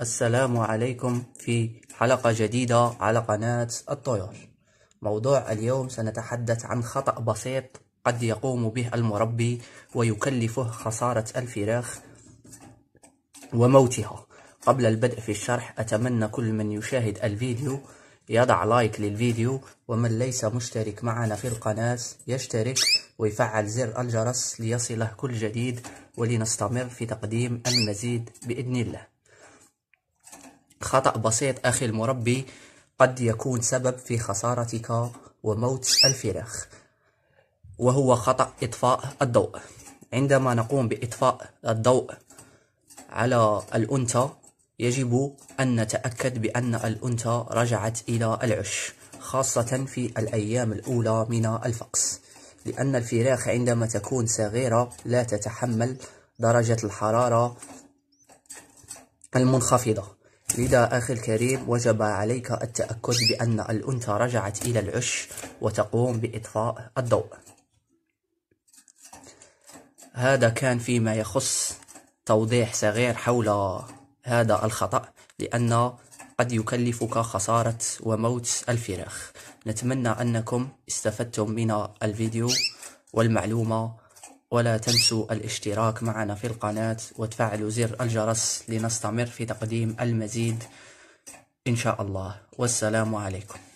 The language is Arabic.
السلام عليكم في حلقة جديدة على قناة الطيور موضوع اليوم سنتحدث عن خطأ بسيط قد يقوم به المربي ويكلفه خسارة الفراخ وموتها قبل البدء في الشرح أتمنى كل من يشاهد الفيديو يضع لايك للفيديو ومن ليس مشترك معنا في القناة يشترك ويفعل زر الجرس ليصله كل جديد ولنستمر في تقديم المزيد بإذن الله خطأ بسيط أخي المربي قد يكون سبب في خسارتك وموت الفراخ وهو خطأ إطفاء الضوء عندما نقوم بإطفاء الضوء على الأنثى يجب أن نتأكد بأن الأنثى رجعت إلى العش خاصة في الأيام الأولى من الفقس لأن الفراخ عندما تكون صغيرة لا تتحمل درجة الحرارة المنخفضة لذا أخي الكريم وجب عليك التأكد بأن الأنثى رجعت إلى العش وتقوم بإطفاء الضوء هذا كان فيما يخص توضيح صغير حول هذا الخطأ لأن قد يكلفك خسارة وموت الفراخ نتمنى أنكم استفدتم من الفيديو والمعلومة ولا تنسوا الاشتراك معنا في القناة وتفعلوا زر الجرس لنستمر في تقديم المزيد إن شاء الله والسلام عليكم